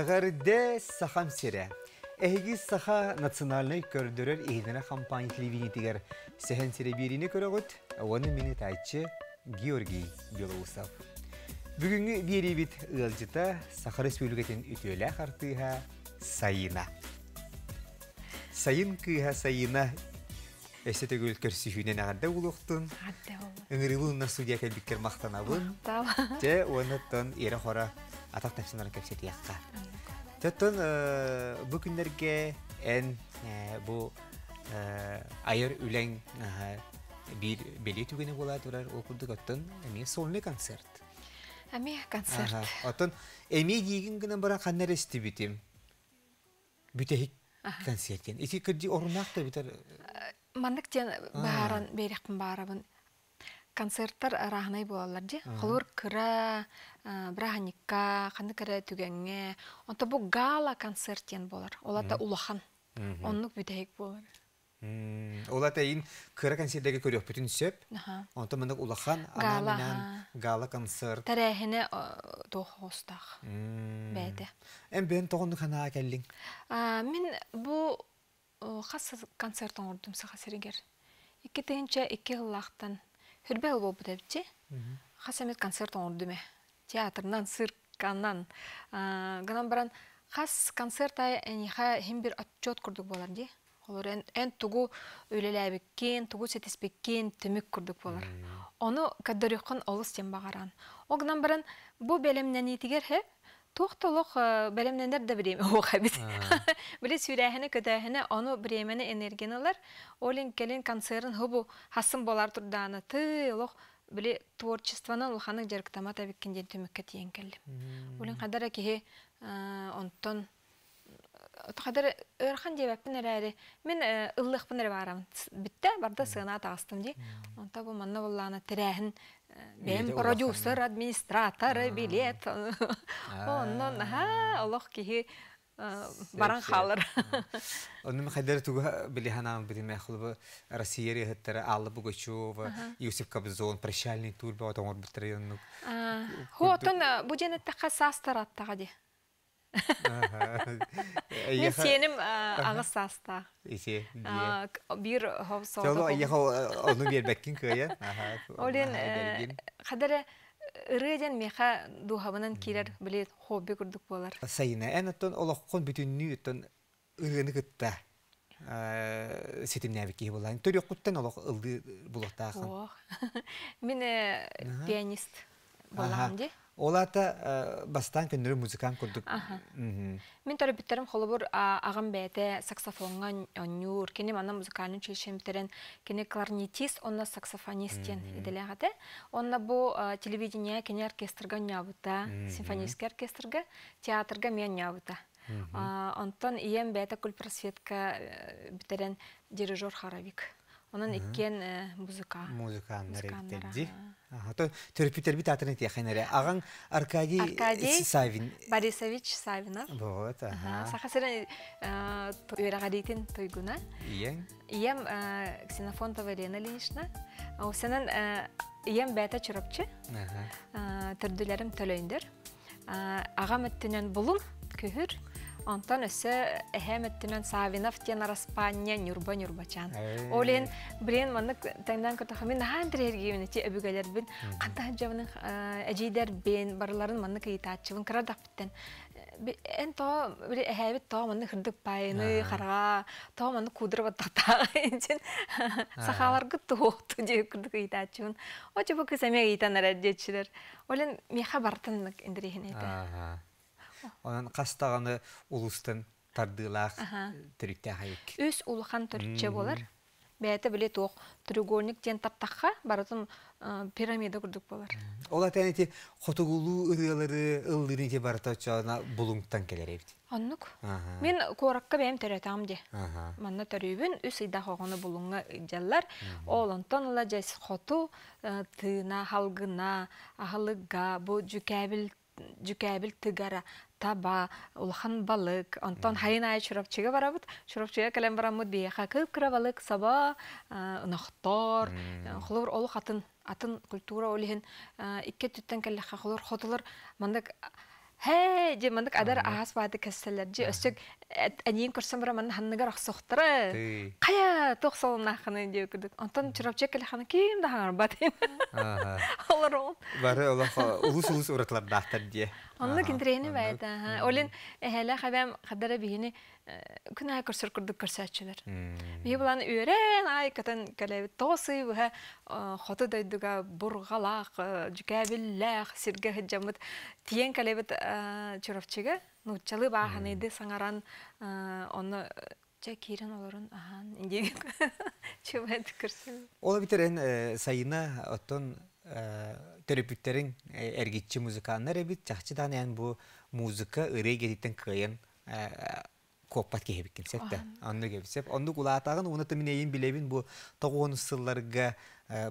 Әғірде сақам сере. Әйгі саха национальный көрдірер егініне кампания телевидение тегер. Сәхен беріне көрі оны мені тәйтші Георгий Белоусов. Бүгінгі бері бит ұлжыта Саха Республикатын үтелі қартыға сайына. Сайын кыға сайына Әсі төгіл көрсі жүйінен ағарда ұлықтын атақ тапсынара яққа. тоттон бұ күндерге ән бұ айыр үлең бір бели түгені була турар ол күндік оттон әме сольный концерт Әме концерт әме дейгін күні бұра қаннар әсті эстибитим Бүтәйік концерттен ити кырди орунак орынақты битер маннык тен бааран баарабын концерттар э, раһынай буолаллар ди холур кыра э, браханика ханы кыра түгәңе онта бу гала концерт диен болар олата улахан оннук бүтәйк болар олата ин кыра концертдеги көрөк бүтүн сөп онта мындык улахан ана менен гала концерт тарехине э, тохостах бәйде эм бен тогонду хана а мен бу хас концерт оңордум саха серигер икки тегинче икки кыллактан Хербе болып болбут Хасамет концерт оңурдуме. Театрнан, цирканан. Гынан баран хас концерт ай эниха ха бир отчет курдук болар ди. Олар эн тугу өйлеләбеккен, тугу сетеспеккен төмүк курдук болар. Оны каддырыкын олыс тем бағаран. Огынан баран бу белемнен итигер хе Тохтолох бәлемнендер дә бреме оқабит. Біле сүйрәһіне көтәһіне оны бремені энергиналар олен келен концерн хубу хасын болар турданы ты лох біле творчествонан улханың жарктама табиккенден төмөккә тиен келли. олин кадара киһи онтон Тухадар өрхан э, деп әппін Мен э, ұлықпын әрі барам. Бітті, барда сығына тағыстым де. Онта бұл манна э, продюсер, администратор, билет. Оннан, ха, олық кейі баран халыр. Оның қайдар туға біліханан бітім әқылбы Россия Аллы Бугачева, Юсиф Кобзон, прощальный тур бі отамыр біттірі. Хо, отын Мен сенім ағыс аста. Исе. Бир хов солды. Солы аяқ оны бербеккин кыя. Олен қадары ырыден меха духабынан кирер билет хобби курдук болар. сайна әнеттен олоққон бүтүннү еттен ырыны кытта. Сетимнәбик ки болан. Төрөк куттан олоқ ылды булатахан. Мен пианист боламди. Олата э, бастан күндүрү музыкан көрдік. Мен тора биттерим бұр ағым бәйті саксофонға онюр, кини мана музыкальный училищем битерен, кини кларнетист, онна саксофонистен иделегате. Онна бу э, телевидение кини оркестрга нябыта, симфонистке оркестрге, театрга мен нябыта. Онтон ием бете кул просветка э, битерен дирижер Харавик. Онын иккен э, музыка. Музыка Ага, Той терапитер бит атырын тия хайнаре. Аған Аркадий Савин. Борисович Савинов. Вот, ага. Сахасырын өйраға э, дейтін тұйгуна. Ием? Ием э, Ксенофонтова Лена Ленишна. Осынан ием бәті Ага. Түрділерім төлөйіндер. Ағам өттінен бұлым, күйір онтон өсі тен араспанне олен таңдан барыларын маннык ыйтаатчыбын кырадакбиттен то бир эхэбит то манны хырдык пайыны харга ә. то кудырып ә. олен Онан қастағаны улустан тардылақ түрікте хайык. Өз улухан түрікче болар. Бәйті білет оқ, треугольник тен таптаққа баратын пирамида күрдік болар. Ол атәнеті қотығулу ұрыялары ұлдырын те барыта ұтшағына бұлыңттан келер Аннық. Мен қораққа бәйім тәрәтам де. Манна тәрөйбін үс ұйда қоғаны бұлыңға жаллар. ұнтан ұла жәсі қоту тына, халғына, ағылыға, бұ жүкәбіл жүкәбіл тыгара таба улхан балык онтон хайнай чурапчыга барабыт чурапчыга келен бараммыт бияха кып балык саба э, нохтор э, холор ол хатын атын культура олихин э, икке түттен келлеха холор хотулар мандык Хэ, же мандык адар ағас бады кәсселер, же өстік әдейін э, көрсөмбүрө манын ханныгар оксохтары кая токсолунаханы дей кирдик онтон чурапчек элеханы ким да хаңарба дейм олар ол бары улус улус уратылар даахтар дие онлу кинтирени байт олин эхеле хабам кадара бигини күн ай көрсөр курдук көрсөчүлөр бии буланы үйрен ай катан келеби тосы э, э, тиен нучалы бааханыйды саңаран э, оны э, ча кирен олорун ахан чубайт ол битерен э, сайына оттон төрөпүттерин эргитчи музыканнар эбит жакчыдан эн бу музыка ырый кетиттен кыйын коппат кеһебик кимсепте онну кебисеп онну кулаатагын унаты минейин билебин бу тогуон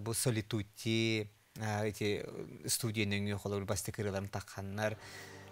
бу солитути эти студиянын такканнар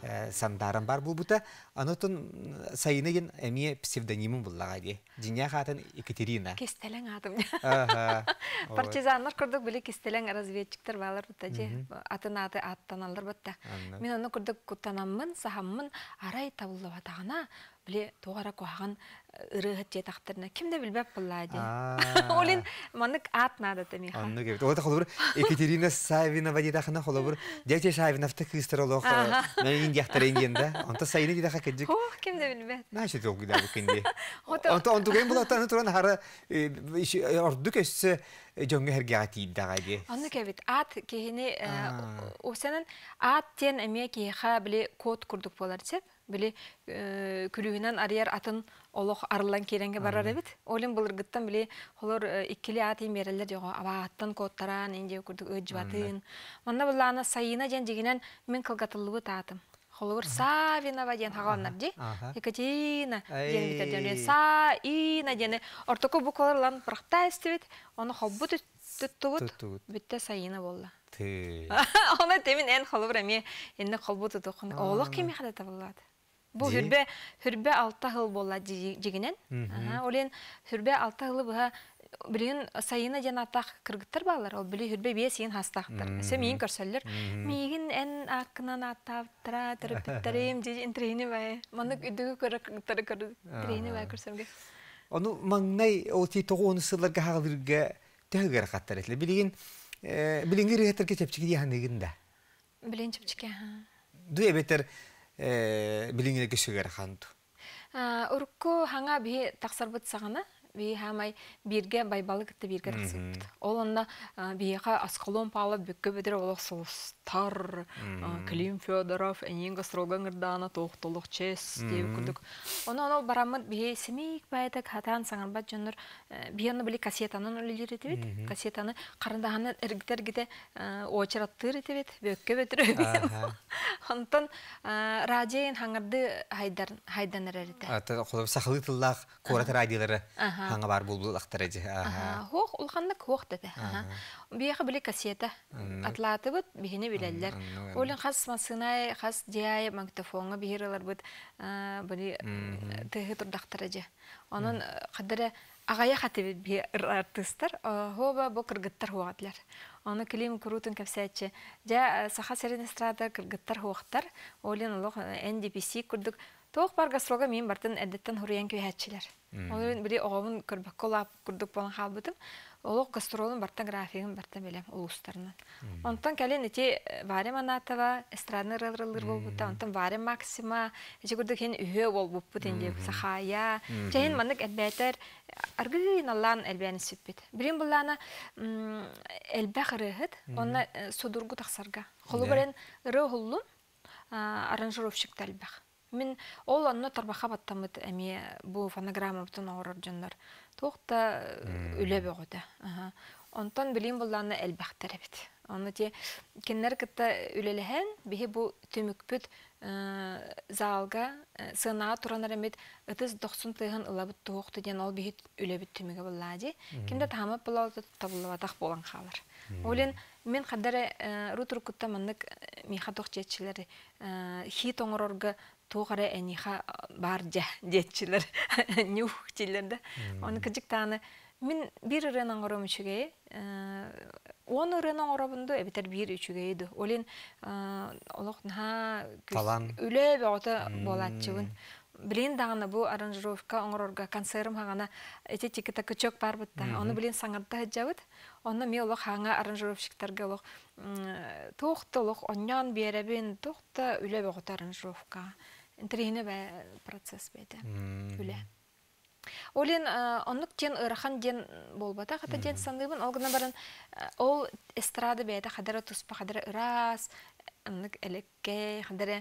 Э, сандарын бар бұл бұта. Анытын э, сайыны ген әме псевдонимым бұллаға де. Диня қатын Екатерина. Кестелен атым. Партизанлар күрдік білі кестелен разведчиктер балар бұта же. Атын аты аттаналар бұта. Мен оны күрдік күттанамын, сахаммын, арай табылы атағына біле тоғара көғаған рыгытче тахтырна кимде билбеп буллади олин манык ат надо тами ха анны кеп екатерина савинова э, ди дахна бір дяче савиновта кыстыр олох мен ин енген да онта кеджик ох ат осенен ат тен код курдук болар э, атын олох арылан керенге барар эбит бұл былыргыттан биле холор э, иккили ат имерелер жого абааттан коттаран инже күрдүк өджбатын бұл ана сайына жан дегенен мен кылгатылыбы таатым холор савинова ден хагалнар же екатерина ден битер саина ден ортоко буквалар лан быракта эстебит оны хоббут туттубут бүтте болды. болла Оны темин эн холбур эми энне холбу тутукун олох кими хадата боллады Бұл хүрбе хүрбе алта хыл болла дигенен. Олен хүрбе алта хылы буга билин сайына ден атақ кыргыттар балар, ол били хүрбе бе сен хастактыр. Се мин көрсөллөр. Мигин эн акынан атаптыра тирпиттерим дий интрени бай. Маны үдүгү көрөктөр көрү. Трени бай көрсөмгө. Ону маңнай ол ти тогону сылларга хагылырга тәгәр хаттар этле. Билин э, билин гире хаттар кечепчик дияны гинде. Билин чепчик. Дуэ бетер Э, билиңерге сүгер ханту. Урку ханга би тақсарбыт сағана бейхамай бирге байбалык кітті. ол онда асколон пала солстар клим федоров энинга срогаңырдаана тоохтолох чес деп күлдүк оны ол барамын бие семейк байтак хатан саңарбат жоннор э, бияны били кассетанын олилир этебит кассетаны карындаганы эргитергите э, очараттыр этебит бөккө бөтүрөбиен онтон э, радиен хайдан радиолары ханга бар булбул актар эди хох улханна хох тете бияха биле кассета атлатыбыт бихине билеллер олин хас масынай хас диай магнитофонга бихиралар бит э, били э, тыгы турдактар эди Оның кадыра ағая хатыбы би артистер хоба бу кыргыттар хуатлар Оны Клим крутын капсатчы. Жа э, саха серин эстрада кыргыттар хуактар. Олин лох NDPC курдук Тоқ барга сроға мен бартын әдеттен хуруян көйәтчілер. Оның бірі оғамын көрбәкке олап күрдік болан қалбытым. Олық гастролын бартын графигін бартын білем ұлыстарынан. Онтан кәлен әте э, варем Анатова, эстрадны рылрылыр болбыта, онтан варем Максима, әте күрдік хен үйе ол бұппыт енде, сахая. Жәйін манык әлбәтер, э, аргылын Аллан әлбәні сөппет. Бірін бұлана әлбә қырығыт, онна э, судургу тақсарға. Құлы бірін ұры ғұллым аранжировщик мен ол анна тарбаха баттамыт әме бу фонограмма бутын ауырар жондар. Тоқта э, үлеп оғыды. Э, Онтан билим болланы әлбәхтәр бит. Оны те кеннәр кытта үлелеһән бихи бу төмөкпүт э, залга сына туранар эмит ытыс 90 тыгын ылабыт тоох деген ол бихи үлебит төмөгә буллади. Кимдә тамып булады табылып болған қалар. Олен мен қадәре рутрук кытта мынык михатох хит оңорорга тоғара әниха бар жа жетчилер нюх тилер да оны кыжык тааны мин бир ырын аңором үчүгей э, он ырын аңоробунду эбитер бир үчүгейди олин э, олох наха талан үлөбе ота болатчыбын билин дағыны бұл аранжировка оңорорга концерм хагана эти тики так чок барбыт да аны саңатта жабыт онна ме олох хаңа аранжировщиктарга олох э, тохтолох бері бен тохта үлі ота аранжировка интерегине бә процесс бәйде үлә Олен э, онлык тен ырхан ден болбата хата ден сандыбын ол гына барын э, ол эстрада бәйде хадара тұспа, хадара ұрас, онлык элекке хадара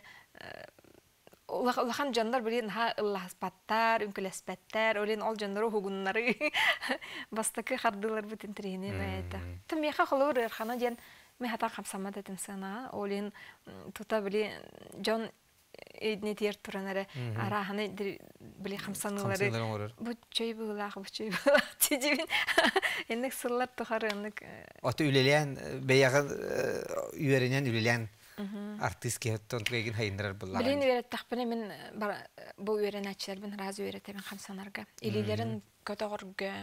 Ұлған э, жандар билен ха ылласпаттар әспәттар, олен ол жандару хугуннары бастықы хардылар бит интерегине бәйде Түм еқа холор ырхана ден мен хата қапсамат сана олин тута били жон эдни тер туранара араханы били хамсанылары бучой булах бучой булах тидивин энек сыллар тухары энек аты үлелен э, беягын э, үйренен үлелен артист кеттон тегин хайындар булла билин верет тахпыны мен бу ачылар мен разы үйрәтәм хамсанарга илелерин көтөгөргө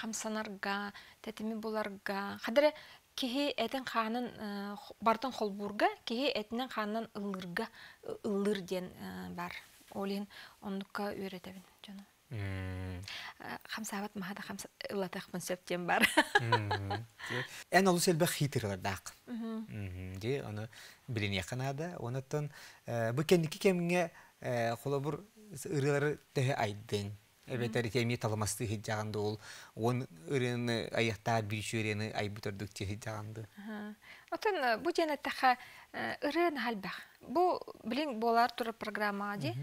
хамсанарга тетими буларга хадре кеһи этен ханын э, бартын холбурга кеһи этинен ханын ыллырга э, ыллыр ден э, бар олин оннукка үйрөтөбүн жана хамсабат махада хамса ылатакмын сөптен бар эн олус элбе хитирлардак ди аны билине канада онотон бу кемники кемиңе холобур ырылары тэхе айдың Эбетаритеми таламасты хиджаганды ол, он ырыны аяқтар бүйші жүрені айбутырдық че хиджаганды. Отын, бұ жені тақа ырын халбақ. Бұ, білін болар тұры программа де,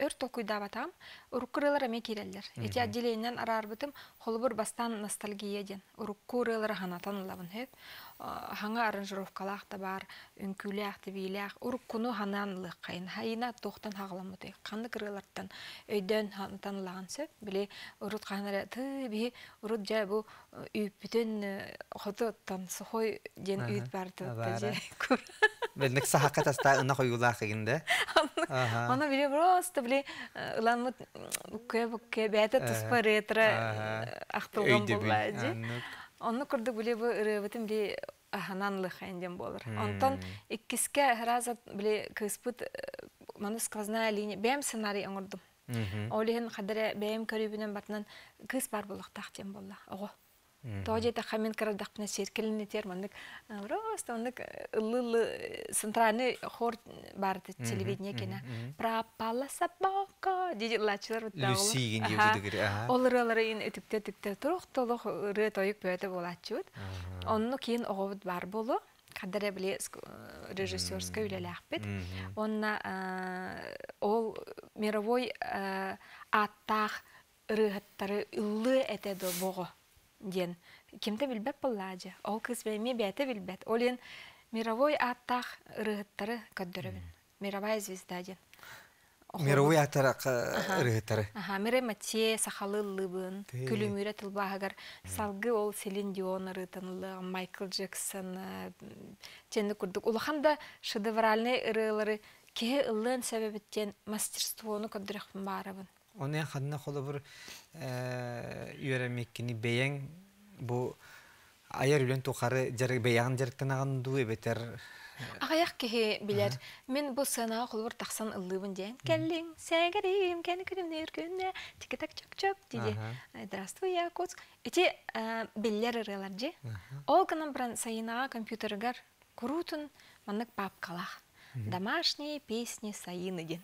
өр толкуйда батам. Уруккурылар әме керелдер. Эти отделениен арарбытым холыбыр бастан ностальгия ден. Уруккурылар ханатан лабын хөп. Э, хаңа аранжировкалах та бар, үнкүлях та билях. Уруккуну хананлы кайын. Хайна тоқтан хагламыты. Канды кырыларттан өйдөн ханатан лаган сөп. Биле урут ханара ты би урут жай бу э, үйпүтөн э, хототтан сухой ден үйт барды. Белнек сахакатаста ына койгулах егенде. Ана биле просто биле ыланмыт укке букке бәте туспа ретро ахтылган булла ди. Онны күрдү биле бу ырыбытым ди ахананлы хендем болар. Онтон иккиске раза биле кыспыт маны сквозная линия бем сценарий оңордум. қадыры хадре бем бүнен бартынан кыс бар булактак тақтен болла тоодиэта хамен кырадахпына серкелинетер маннык э, просто маннык э, ыллы ыллы э, центральный хор барды телевидение кена пропала собака диди лачылар люсигин олар олыралары ин өтүктө өтүктө турук толук ыры тоюк бөөтө болачут онну кийин оговут бар болу кадыре биле режиссерска үлелэхпит онна ол мировой аттах ырыхаттары ыллы этедо бого ден. Кимді білбәп бұлладжы. Ол кыз бәйме бәті білбәт. Олен мировой аттақ ұрығыттары көддірібін. Мировая звезда ден. Мировой аттақ ұрығыттары. Аха, мире мате, сақалы лыбын, күлімүрі Салғы ол Селин Дион ұрытынылы, Майкл Джексон, тені э, күрдік. Улаханда шедевральный ұрылары кеге ыллын сәбәбіттен мастерствоны көддіріқпін барабын. Оны ханна холы бір үйеремеккені бейен бұ айыр үлен тұқары бейяғын жәріктен ағын дұғы әбетер. Ағаяқ кеге білер, мен бұл сана қолы бір тақсан ұлыбын дейін. Кәлің, сәгірім, кәні күнімдер күнне, тікі так чок-чок дейді. Здравствуй, я коц. Эти білер ырылар же. Ол кынан бірін сайынаға компьютергар күрутын бап қалақ. Домашние песни сайыны ден.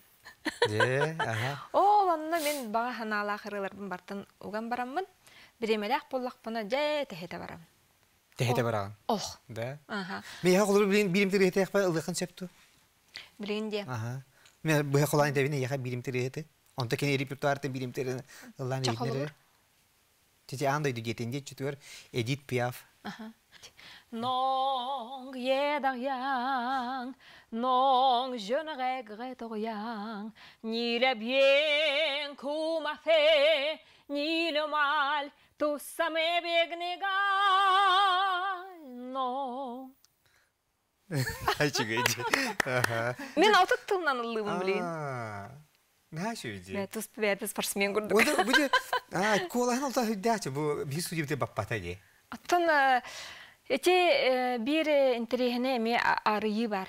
О, онна мен баға ханаала қырыларбын бартын оған барамын биремелях боллақпына жай тәхете барам тәхете бараган ох да аха мен хақылыр билин биримтер ете хпа ылдыхан сөптү билин де аха мен бу хақылан дебине яха биримтер ете онта кен репертуарда биримтер ылан егнере тете андай дүгетенде чөтөр Эдит Пиаф аха Nong yedariang, nong je ne regrette rien, ni le bien qu'on m'a fait, ni le mal, tout ça m'est bien égal. Non. Айчик, иди. Мен алтын тылынан ылдым, блин. А, Нашу иди. Бе, тус бе, тус спортсмен гурдук. Онда буде, а, колахан алта хүддячы, бу, бі судебде баппата де. Аттан, Эти бір интерегіне ме арыйы бар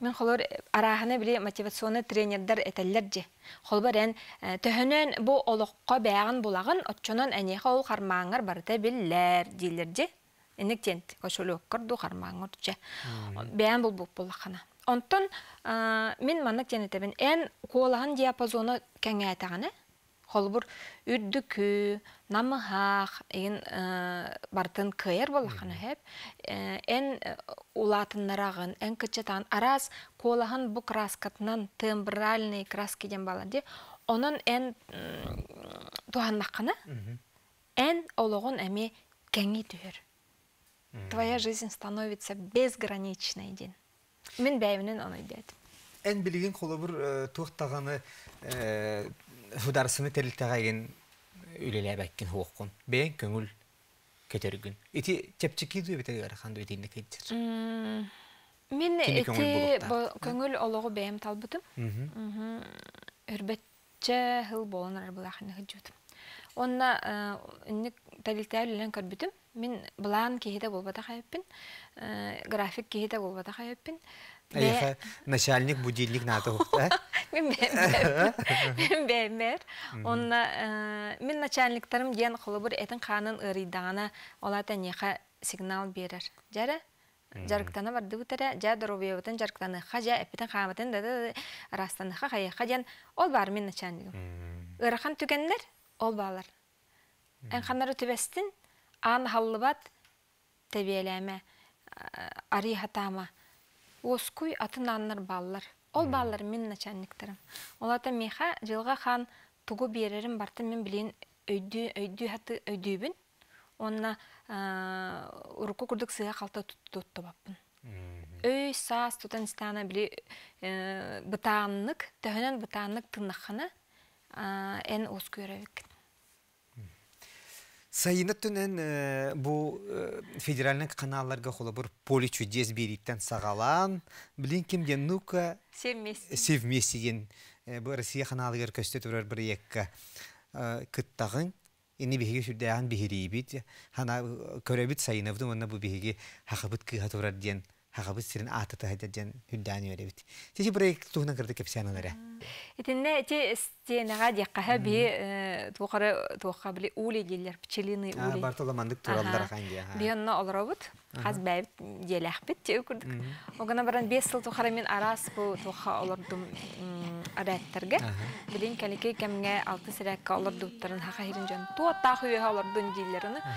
Мен қолыр арахына биле мотивационный тренердар этеллер же. Хол бар эн төһөнөн бу олоққа бәгін булагын отчонон әнеха ол хармаңар барыта биллер дилер же. Энек тент кошолу кырду хармаңар же. Бәгін бул Онтон мен маннык тенетебен эн колаган диапазоны холбур үрдүкү намыхах ин э, бартын кыйыр болахан хеп э, эн э, улатыннарагын эн кычатан араз колахан бу краскатынан тембральный краски ден де онон эн туханнаккана эн ологон эми кеңи твоя жизнь становится безграничной ден мен бәйімнен оны дедім эн билигин колобур туктаганы хударсыны терилтэҕэйин үлэлээбэккин хуохкун бээн көңүл көтөргүн ити чепчики дуэбитегер ханду итинне кетчир мен ити көңүл ологу бээм талбытым үрбетче хыл болонар булахыны хыджутым онна инник талитээр үлэн көрбүтүм мен булаан кейде болбата хайыппин график кейде болбата хайыппин Эйхе, э, начальник будильник надо ә? Мен мен бәмер. мен начальниктарым ден холобур этин ханын ырыйдана олата неха сигнал берер. Жара жарктана бар дыбытара, жа жарықтаны жарктаны хажа эпитен хаматын да растаны ха хая хаден ол бар мен начальнигим. Ырахан түгендер, ол балар. Эн ханнары түбестин ан халлыбат тебелеме э, ари хатама оскуй атын аныр баллар. Ол баллар мен начальниктерім. Олата меха жылға хан тугу берерім барты мен білейін өйді, өйді хаты Онына ұрқы ә, күрдік сыға қалта тұтты баппын. Өй сас тұтан стана біле ә, бұтанлық, төңен бұтанлық тұнықыны ән оскуй өрәвеккен. Сайынат түнен бұл федеральның қаналарға қолы бұр поле чудес бериттен сағалан, білін кемден нұқа? Севмесіген. Бұл Росия қаналығыр көсті тұрар бір еккі кыттағын, ини биһиги сүрдээн биһирийбит, хана көрөбүт сайынабдым онна бұл биһиги хахабыт кыыха турар диэн haqabu sirin aata ta hajajan hudani wa debit ti break tuhna karde kapsana lara itinne ti stena gad yaqaha bi tuqara tuqabli uli giller pchilini uli bartola 5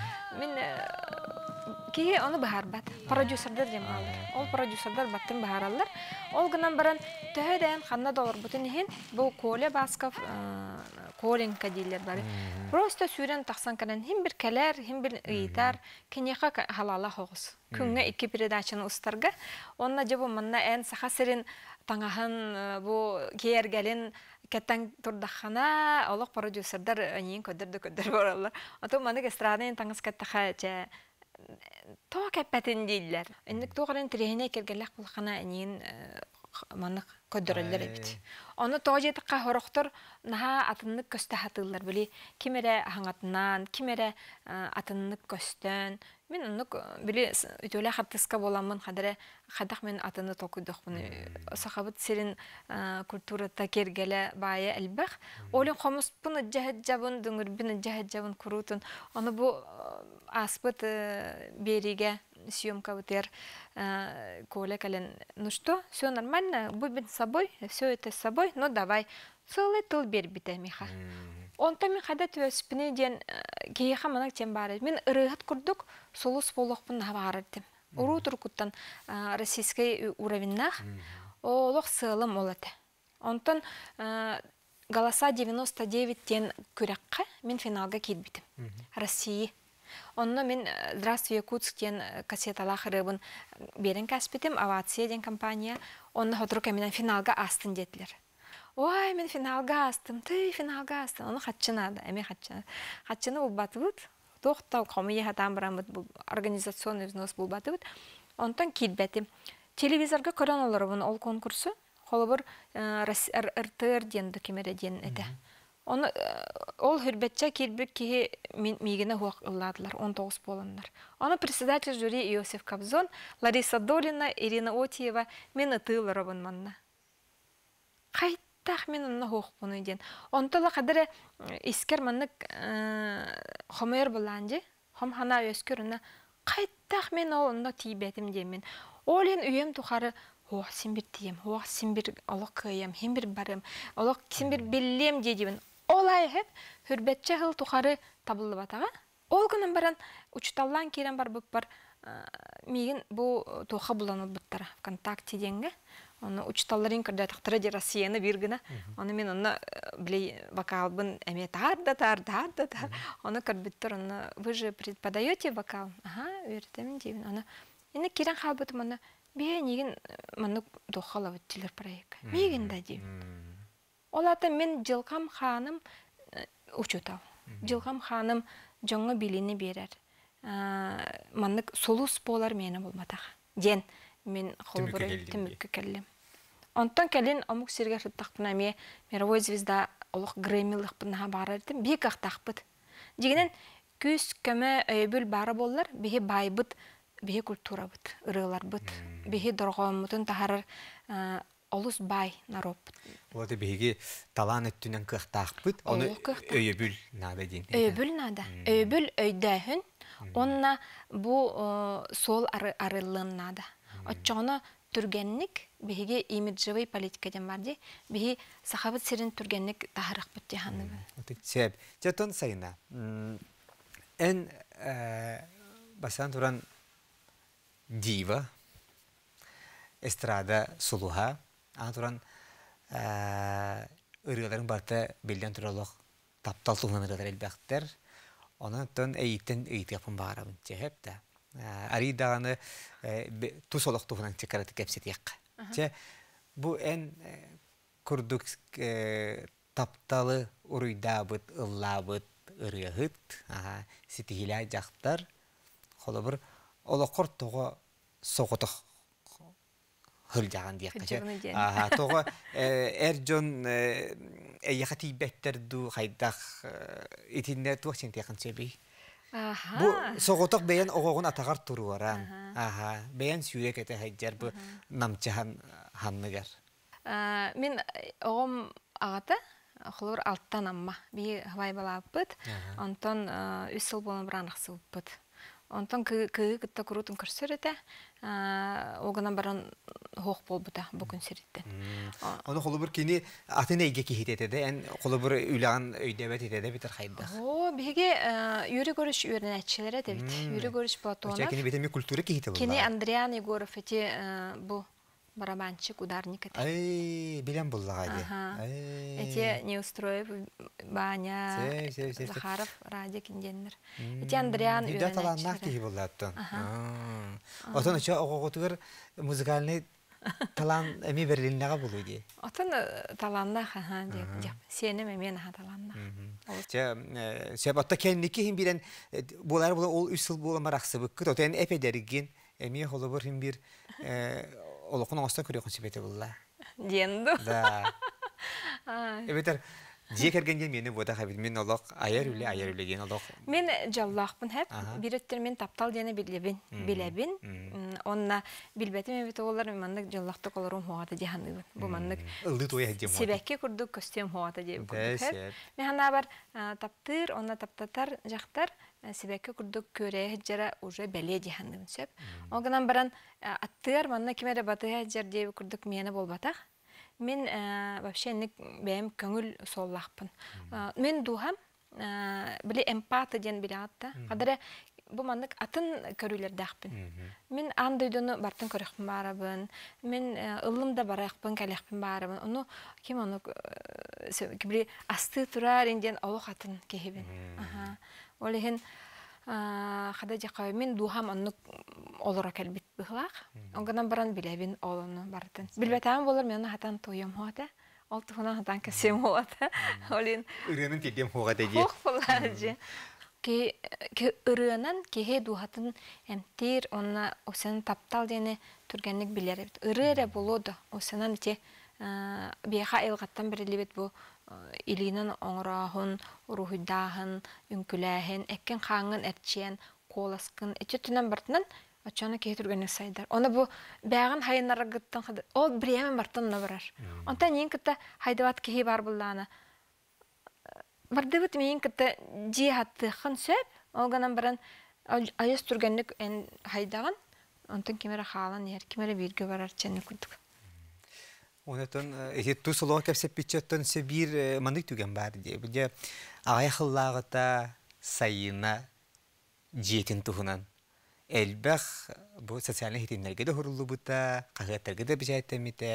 6 кие оны баһарбат продюсердер демалдыр ол продюсердер баттын баһараллар ол гынан баран төһө даян ханна доллар бутун ихин бу коля басков коленка дийлер бары просто сүйрен тахсан канан хим бир келер хим бир ыйтар кенеха халала хогус күнгө икки передачаны устарга онна жобу манна эн саха сирин таңахан бу киергелин кеттен турдахана олох продюсердер нин көдөрдө көдөр боралар ото маны эстрадын таңыз кеттаха же тоға кәппәтін дейлер. Инник тоғарын тірехіне кергелек манық көддөрөллөр эбит оны тоожетикка хорохтор наха атыннык көстө хатыыллар били ким эре аңатынан ким эре э, атыннык көстөн мен онук э, били үтөле хаттыска боламын хадере хадах мен атыны толкуйдохмун э, сахабыт сирин культурата кергеле баая элбах олин хомуспун ыджахет жабын дүңүрбин ыджахет жабын курутун оны бу аспыт бериге съемка я э, коля Калин, ну что все нормально будем с собой все это с собой но давай целый тыл бербите миха онта мен қайда төспіне ден э, кейха манак тем бар мен рыгат курдук солу болохпун пун дим уру туркуттан э, российский уровеннах олох сылым Он онтон голоса 99 тен күрәккә мен финалга китбитим россия Онно мен э, «Здравствуй, Якутсктен» э, кассет алақырыбын берін кәспетім, авация ден компания. онны хотыру кәмінен э, финалға астын деділер. Ой, мен финалға астым, ты финалға астым. Оны хатчынады, әме хатчынады. Қатшыны бұл батығыд, тоқтау қомы ехатан бұрамыд, бұл организационный взнос бұл батығыд. Онтан бәтім. Телевизорға көрін ол конкурсы, қолы бір РТР ден әді. Оны э, ол хүрбетче кирбик киһи мигине хуак ылладылар 19 боланнар. Оны председатель жюри Иосиф Кобзон, Лариса Долина, Ирина Отиева мен ытыыларыбын манна. Кайттах мен онна хуак буны Он Онтола кадыре э, искер манны э, хомер буланжы, хом хана өскөрүнө мен ол онно тийбетим демен. Олен үйем тухары Хуах симбир тием, хуах симбир олық кыйым, химбир барым, олық симбир биллем дедивен. Олай хеп хүрбетче хыл тұқары табылды батаға. Ол күнүн барын үшіталлан керен бар бүк бар мейін бұл э, тоха буланып бұттара. ВКонтакте денге. Оны үшіталларын күрді тактыра же Россияны бир Оны мен оны э, билей вокалбын эме тарда тарда да да. Оны кырбиттер оны вы же преподаете вокал. Ага, вердем деймин. Оны енді керен халбытым оны бе нигин э, мыны тохалабыт телер проект. Меген да деймин. Олаты мен жылқам ханым э, тау Жылқам ханым жоңы билини берер. Э, маннык солус болар мені болматақ. Ден мен холбуры тимикке келдим. Онтон келин омук сирге шыттақпына ме мировой звезда олық грэмилық бұнаға барар дем бек ақтақпыт. Дегенен күз көмі өйбіл бары болар, беге байбыт, беге культура бұт, ұрылар бұт, беге дұрғамытын тахарар э, олус бай нароп. Вот и беги әттінен эттүнен кыхтахпыт, оны өйөбүл нада дейін. Өйөбүл нада. Өйөбүл өйдәхін, онна бу э, сол арылын нада. Отчоғына түргенник, беги имиджевый политика дем бар дей, беги сахабыт сирин түргенник тахарық бұт дейханы. Сәп, жатон сайына, ән э, басан туран дива, эстрада сұлуға, аны туран ырыаларын барты билден туралох таптал туһунан ырыалар оны онан тон эйиттен ыйыт япын баарабын чехеп да ари даганы тус олох туһунан чекараты кепсетиякка че бу эн курдук тапталы уруйдаабыт ыллаабыт ырыахыт ситихиля жактар холобур олохор того соғытық хырдяган дияккача аа тога эр жон эйяха э, тийбеттерду хайдах э, итинне туахсин тиякан себей бу соготок бэйен огогун атагар туруаран аха бэйен сүйрек эте хайджар бу намчахан ханныгар э, мен огом агата холор алттан амма би хылай балааппыт онтон үс сыл болон бранахсыбыппыт Онтон кыы кытта баран хоқ болбута бүгүн сириттен. Оны холу кини атына иге кихитете эн холу О, биге э, юри көрүш де бит. көрүш платонов. Кини Андриан Егоров эти э, бұл барабанчик, ударник это ай билем буллагайды эти баня захаров радик индендер эти андриан еще музыкальный талан эми ха ха деп мен кенники хим билен э, булар бул ол үс ыл буламараксыбыккыт отен эпедеригин эми холобур олқын оңыстан көрек консипетибулла. Денду. Да. Эбетер Дие кергенге мені вода хабит мен олақ аяр үлі аяр үлі ген олақ. Мен жаллақпын хәп, биреттер мен таптал дене билебин, билебин. Онна билбәтем мен олар мен мандык жаллақты колорум хоғата дихандыбын. Бу мандык ылды той хәдем. Себәкке курдук көстем хоғата деп курдук. Мен хана бар э, таптыр, онна таптатар жақтар э, себәкке курдук көрәе хәджара уже бәле дихандыбын сөп. Оганан баран э, аттыр, манна кимере батыя хәджар деп курдук мене болбатах. Мен э, вообще нек бәм көңіл лақпын. Э, мен дуһам э, біле эмпаты ден біле атта. Қадыры бұл мандық атын көрілерді дақпын Мен андойдыны бартын көріқпін барабын, мен ұлымда да барақпын, кәліқпін Оны кем оны кебіле асты тұрар енден олық атын кехебін. Ол хада дяка мен духам онну олора келбит быхлах онгынан баран билебин олону бартын билбетам болор мен хатан тойым хота ол тухунан хатан кесем хота олин ырынын тедем хота же хох фулажи ки Ке ырынан кихе духатын эмтир оны осан таптал дене түргенлик билер ырыре болоду осанан те бияха элгаттан бирилибет бұл илинан оңраахын уруһуйдааһын үңкүлээһин эккен хаңын этчиэн қоласқын эчеттүнэн бартынан очоно киһи сайдар ону бу бээгин ол бартын онта бар бардыбыт миин кытта сөп баран эн хайдаган онтон кимере хаалан кимере Онытын эхетту солоға кәпсеп бітчеттін себір мандық түген бар ди. Бүде ағай қыллағыта сайына жетін тұхынан. Әлбәқ бұл социальный хетімдерге де құрылы бұта, қағыттарге де бізәйттемете.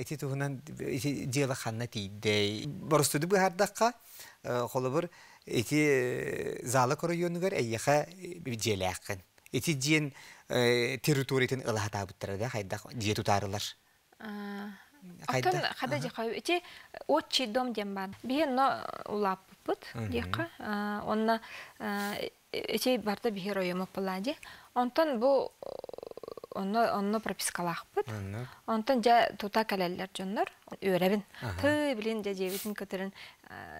Эти туһунан дела ханна тиддей. Борустуды бу хардакка холы бир эти залы көрөйөнүгөр эйяха желякын. Эти ден территориятын ылахата буттырды хайдак же тутарылар. Отон хада жиқа өте отчий дом дем бар. Бие но улаппыт диқа. Онна эти барда бие роемы пылади. Онтон бу онно онно пропискалахпыт. Онтон жа тута калаллар жоннор өрәбин. Ты билен жа жебитин көтөрүн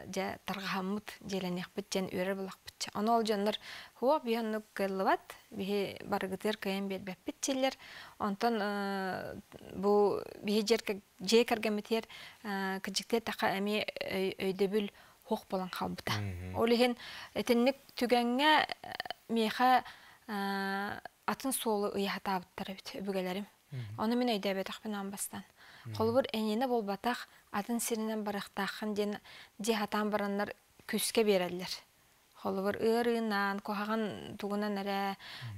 жа э, таргахаммыт желенехпит жан өрө булахпыт. Аны ол жоннор хуак биянны кыллыбат, бихи баргытер кайын белбеппит жерлер. Онтон э, бу бихи жерге же кергемитер э, кыжыкте така эми өйдөбүл хоқ болан қалбыта. Ол ехен этенник түгәнгә меха атын солы ыяхата абыттарабыт үбүгелерим. Оны мен өйдө бетақпен амбастан. Қолбыр әнені бол батақ, атын сирінен барықтақын ден дехатан бараннар күске берәлілер. Қолбыр ырынан, кохаған туғынан әрі,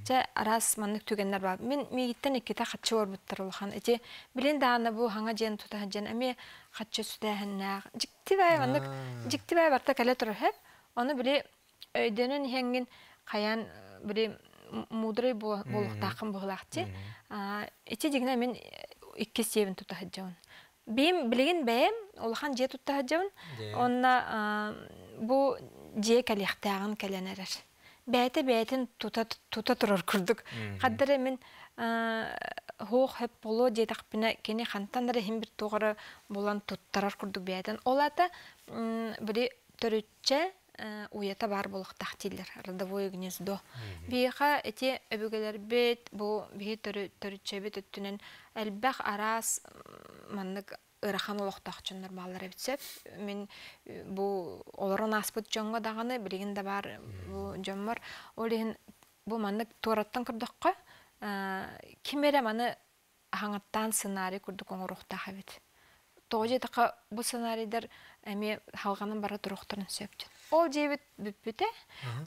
жа арас маннык түгеннер бар. Мен мегіттен екіта қатшы орбыттыр олған. Әте, білен дағаны бұл хаңа жен тұтаға жен, әме қатшы сүтәхіннәғ. Жіктібай, маннык, жіктібай барта кәлі тұр. Оны біле өйденін хәңген қаян біле мудрый болох тақым те. Ити дегіне мен икке севін тұта хаджауын. Бейім білеген бәйім, олған же тұта жауын Онна бұ же кәлектағын кәленерер. Бәйті бәйтін тұта тұрыр күрдік. Қаддары мен хоқ хеп болу де тақпіне кені хантандары хем бір тоғыры болан тұттарар күрдік бәйтін. Олата бірі түрітчі Э, уята бар болох тахтилер родовое гнездо бияха эти өбүгелер бет бу түрітше бет өттінен әлбәқ арас ұрақан ырахан олохтахчын нормаллар әбітсеп. мен э, бу олорон аспыт жонға даганы билигин де бар бу жонмар. ол бұл маңдық маннык күрдіқ қой, кемері маны хаңаттан сценарий курдук әбіт. Тоғы жетіқа бу сценарийдер эми халғаның бара тұрықтырын сөптен ол дебіт бүтпіте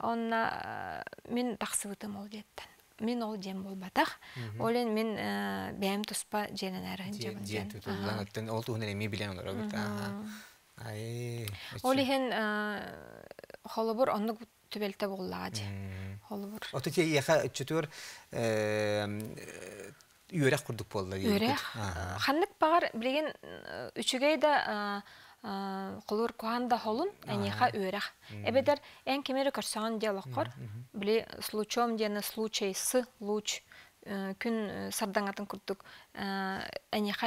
онна э, мен тақсы бұтым ол деттен мен ол жем болбатах олен мен э, бәйім туспа женен әрі жебін ол тұғынан емей білен олар обет ол ехен э, бұр онны түбелте боллаады холобур оты те еха үтчетур үйірек құрдық болды Үйірек. Қандық бағар білген үшігейді құлыр куанда холун әнеха өрәх. Эбедер ән кемері көрсоған диалогқор, біле случом дені случай с луч күн сарданатын күрдік ха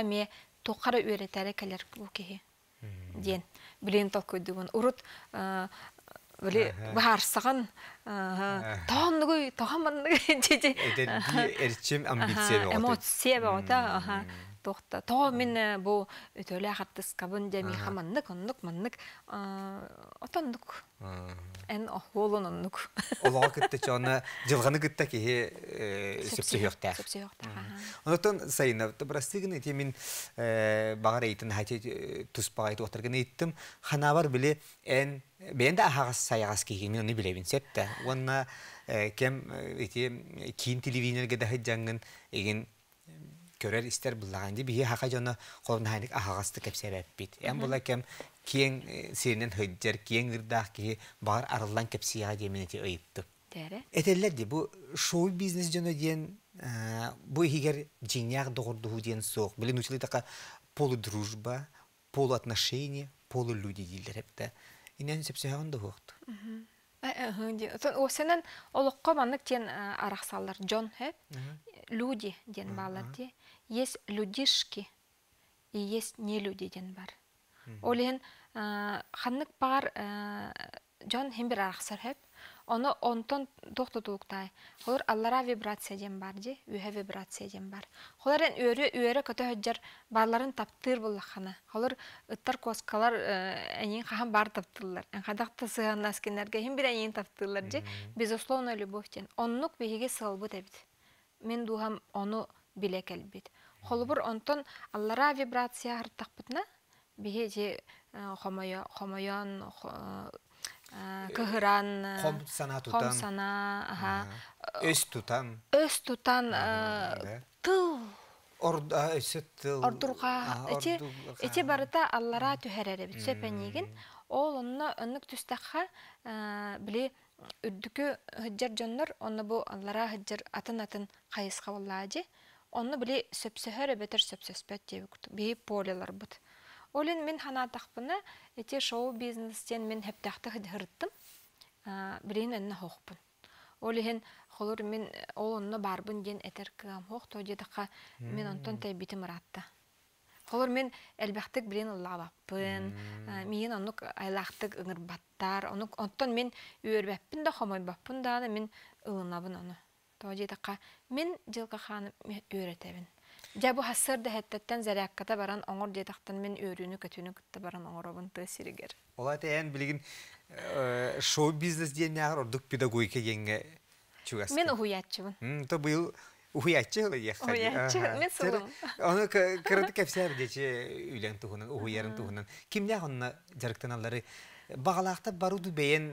ме тоқары өретәрі кәлер кеге ден. Білен тол біле де тохта то мен э, бу өтөле хаттыс кабын же ми хаманнык оннук маннык отондук эн охолон оннук олоо кытта чона жылганы кытта кихи сөпсөйөктө онотон сайына брастыгын эти мен багар эйтин хати э, туспага айтып отурган эйттим ханабар биле эн мен да ахагас саягас киһи мен билебин септе. онна э, кем эти кийин телевидениеге да көрер істер бұллағанды бие хақа жоны көп ахағасты кепсебәппит. Әм бұл әкем кейін э, сирінен хөджер, кейін ырдақ кейі бағар арылан демені де өйіпті. Әтеллер де, бұл шоу бизнес жоны дейін, э, бұл егер жиняқ доғырдығы дейін соқ. Білін үшілі тақа полудружба, полуотношения, полулюди дейлер әпті. Инен сөпсеғанды э, хоқты. Осенен олыққа маңық тен арақсалар, Джон, люди ден балады есть людишки и есть не люди ден бар ол ен э, ханнык бар э, жон хембир ахсар хеп оны онтон тохту тууктай аллара вибрация ден бар ди үһе вибрация ден бар олар эн өрө өрө көтө хөджер барларын таптыр буллахана холор ыттар коскалар энин хахан бар таптылар эн кадакта сыган аскенерге бир таптылар ди безусловно любовь ден оннук беге сылбы дебит мен дугам ону келбит холубур онтон аллара вибрация артақпытна беге же э, хомайон э, э, кыгыран ком сана тутан өс тутан өс тутан тыл орда өсө тыл ордурга эти эти барыта аллара түһәрере ол онно өннүк түстәхә били үрдүкү хыджар жоннор онно бу аллара хыджар атын атын кайыска же онны біле сөпсөхөр әбетір сөпсөспәт дебік бейі полилар бұд. Олин мен хана тақпыны әте шоу бизнестен мен хәптақты хырттым, білейін әнні хоқпын. Олихен холур мен ол бар барбын ден әтер кығам хоқ мен онтон тәйбеті мұратты. Холур мен әлбәқтік білейін лаваппын, мен онық айлақтық ыңырбаттар, онтон мен үйербәппін да, хомойбаппын да, мен ылынабын оны тоожитакка мен жылкаханы үйрөтебин Жа бу хасыр да хәттәттән зарякката баран оңор детақтан мен өрүнү көтүнү кытта баран оңоробын ты олай Ола эн билген э, шоу бизнес ден ягыр ордук педагогика генге чугас. Мен уятчыбын. Хм, то быйыл уятчы ла яхта. Уятчы, мен сылым. Аны кырды кепсәр дече үйлән туһунан, уярын туһунан. Ким ягынна жарыктан аллары бағалақта баруды бейен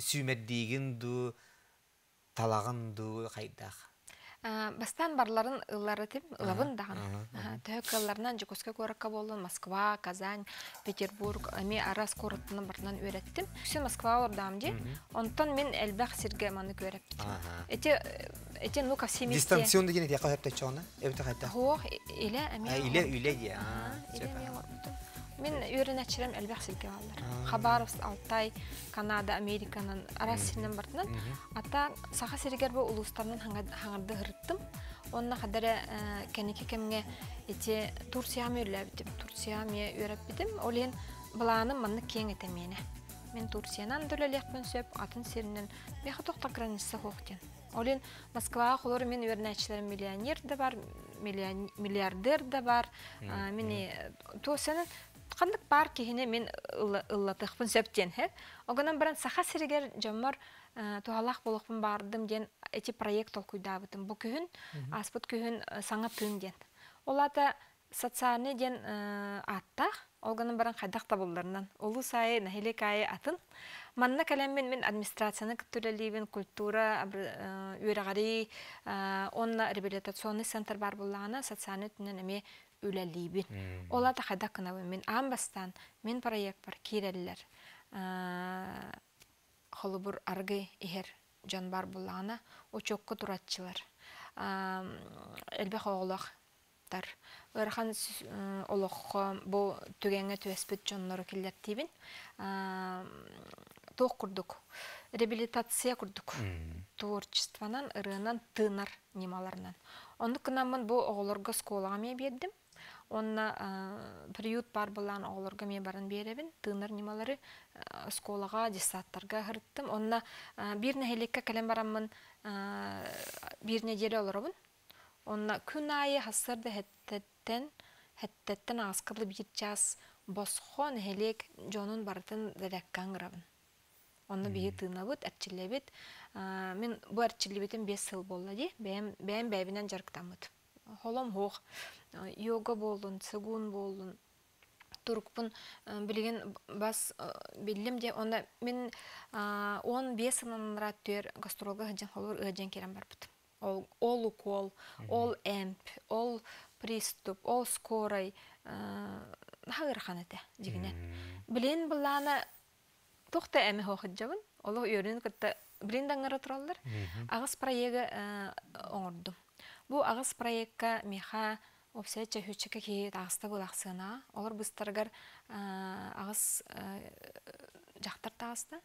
сүймәддиген ду талағын дуы қайдақ бастан барларын ыллары тим ылабын даган төккалларынан жекоске коракка болдун москва казань петербург эми арас скоротуна барынан үйреттим все москва ордам же онтон мен элбах сирге маны көрөп эти эти ну ко всеми дистанцион деген эти кайып тачона эбите кайта хох иле эми иле иле я Мен үйренә чирем әлбек сілге алдыр. Хабаровс, Алтай, Канада, Американың сенім бартынан. Ата саха сергер бу улустардан хаңарды ғырыттым. Онына қадары ә, кенеке кемге эти Турция мөрләп әбітім, Турция ме үрәп Олен буланы мұны кең мені. Мен Турциянан дөләләкмен сөйіп, атын серинен бәхә тохта граница хохтен. Олен Москваға холор мен үрнәчләр миллионер бар, миллиардер де бар. мен қандық бар кейіне мен ыллатыхпын сөптен Оғынан бұрын саха сиригер туғалақ э, туалах болохпун бардым ден эти проект ол абытым. бу күүн аспыт күйін э, саңа түйін ден олата социальный ден э, атта оғынан бұрын қайдақта табылдарынан улу сайы айы атын манна кәлеммен мен администрацияны күттүрелибин культура үйрегари онна реабилитационный центр бар болағына социальный түнен әме үләлейбін ола қайда кынабын мен амбастан мен проект бар Қолы бұр арғы егер жан бар буллагана очокко туратчылар әлбек оголоктар Өрхан олохко бұл түгені түбеспит жонлары келдер тибин Тоқ құрдық. реабилитация құрдық. творчествонан ұрынан, тынар немаларынан Оны күнамын бұл оғылырғы сколаға мен бердім онна приют бар булан оғлорга мен барын беребин тыныр немалары сколага диссаттарга хырттым онна бирне хелекке келем бараммын бирне деле онна күн айы хасырды хеттеттен хеттеттен аскырлы бир час босхон хелек жонун бартын даляккан гырабын онна бии тыынабыт әрчилебит мен бу әрчилебитим бес сыл болды ди бэм холом хох э, йога болдун цигун болдун турукпун э, билген бас э, билим де онда мен он бес сынанра түер гастролга хыджан холор ыджан керем барбыт ол укол ол эмп ол приступ ол скорой хагырханете дигине билен буланы тохта эми хохыджабын оло үйөрүн кытта билен даңара тураллар агыс проеги оңордум Бұл ағыз проектка меха Опсетча хүчікі кейт ағыста бұл ақсығына. Олар бұстарғар э, ағыс э, жақтар тағысты.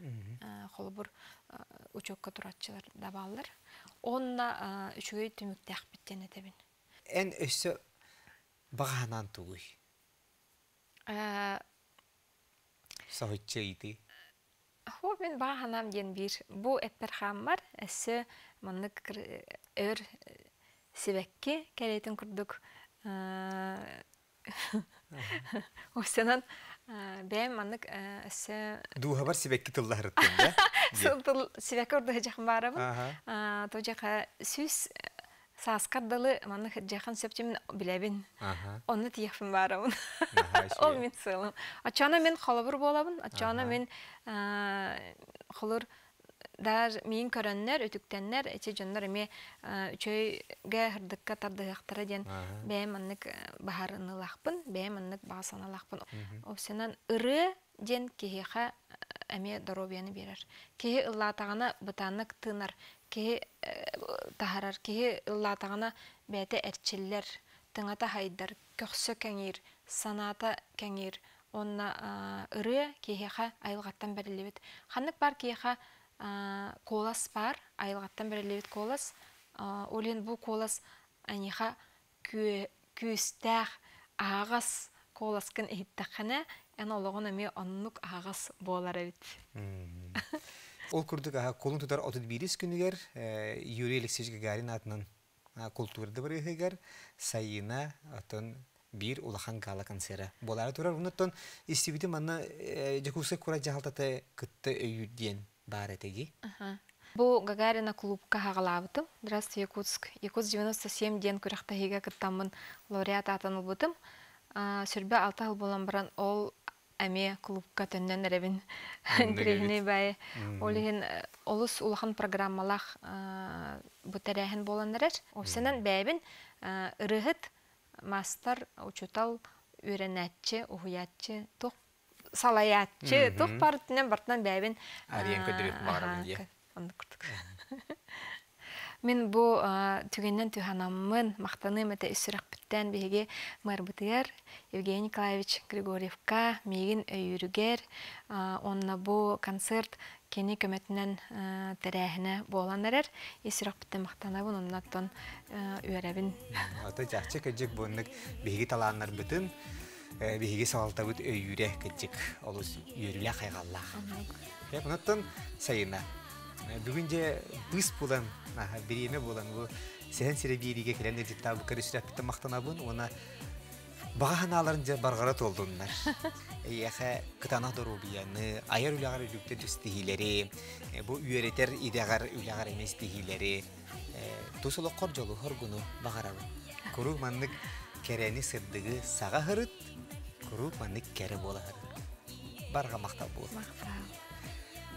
Қолы э, бұр учокка тұратшылар да балылар. Онна түмікті әқпеттен әтебін. Ән өсі бағанан тұғы? Сағытшы үйді? Хо, мен бағанам ден бір. Бұл әппер қаммар әсі мұнық өр себекке кәлейтін күрдік Осынан бәйім анық әссе... Дуға бар себекке тұлла әріттен, да? Себекке ұрды жақын барымын. жаққа жақа сөз сааскардалы манны жақын сөптемін біләбін. Оны тиекпін барымын. Ол мен сылым. Атчана мен халабыр болабын, атчана мен қолыр... Ә, даар миин көрөннөр үтүктеннер эче жоннор эме э, үчөйге хырдыкка тардыяктара ден бээм аннык бахарынылахпын бээм аннык баасаналахпын обсенан ыры ден кихиха әме доробияны берер кихи ыллаатагана бытааннык тынар кихи э, тахарар кихи ыллаатагана бээте эрчиллер тыңата хайдар көхсө кеңир санаата кеңир онна э, ыры кихиха айылгаттан берилебит ханык бар кихиха колас бар бір левит колас олен бу колас аниха күйістәх ағыс коласкын еттәхіне ән олығына ме оннук ағыс болар әбіт. Ол күрдік аға колын тұтар отыд бейдес күнігер э, Юрий Алексеевич Гагарин атынан культурды бір егігер сайына атын бир улахан гала концеры. Болары тұрар, ұнаттан истебеді маңна э, жекусы кура жаалтата кытты өйүдден бааретеги бу гагарина клуб хагалаабытым здравствуй якутск якутск 97 ден ден күрэхтахига кыттаммын лауреат атанылбытым сүрбе алта ал болан баран ол әме клуб төннен эребин тиригине бай. олихин э, олыс улахан программалах э, бутеряхин болан эрер овсенен бээбин ырыхыт мастар учутал үйренәтче уһуятче тук салаятчы тух партынан бартынан бәйбен арен көдірет бағарым де күрдік мен бұ түгеннен түханаммын мақтаным это үсірек біттен беге мәрбітігер Евгений Николаевич Григорьевка мегін өйірігер онна бұл концерт көне көметінен тәрәхіне болан әрер үсірек біттен мақтанабын оннаттон үйәрәбін Ата жақчы көжік бұнық беге бүтін Э, биһиги саалтабыт өйүре э, кылчык олус үйөрүлэ хайгаллах. Я э, бунаттан сайына. Бүгүн же быс булан, бириме булан бу сен сире бириге келен эдит табы көрүшүрөп мактанабын, она бағаналарын же баргара толдуннар. Яха кытана дору бияны, айыр үләгәр үлүктә төстигиләре, бу үйөретер идәгәр үләгәр эмес тигиләре. Тусылы кор жолу хор гуну бағарабы. Куру маннык керени сырдыгы сага хырыт, Группа ніккәрі болар. Барға мақтап бол. Мақтап.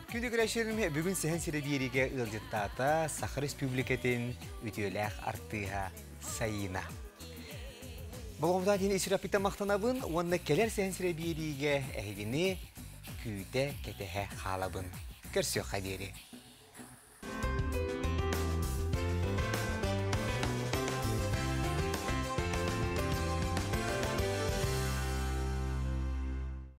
Күнді күрәшерім, бүгін сәхен сіребиереге үлдеттата Республикатын үтеуләқ артыға сайына. Бұлғымда дейін есіраппетті мақтанабын, онына келер сәхен сіребиереге әйвіні күйді кетіғе қалабын. Көрсі қабері.